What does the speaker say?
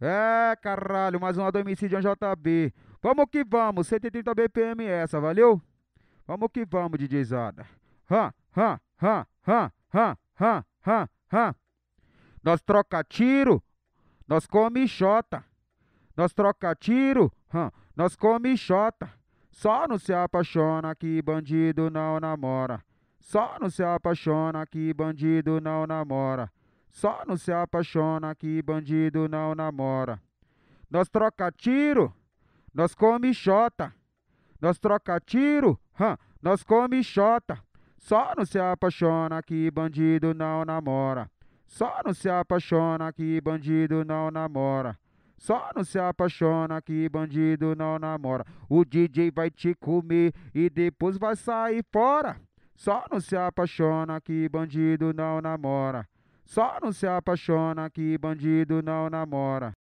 É, caralho, mais uma do um JB. Vamos que vamos, 130 BPM é essa, valeu? Vamos que vamos, DJzada. Ha, ha, ha, ha, ha, ha, ha, ha. Nós troca tiro, nós come xota. Nós troca tiro, nós come xota. Só não se apaixona que bandido não namora. Só não se apaixona que bandido não namora. Só não se apaixona que bandido não namora. Nós troca tiro, nós come xota. Nós troca tiro, hum, nós come xota. Só não se apaixona que bandido não namora. Só não se apaixona que bandido não namora. Só não se apaixona que bandido não namora. O DJ vai te comer e depois vai sair fora. Só não se apaixona que bandido não namora. Só não se apaixona que bandido não namora.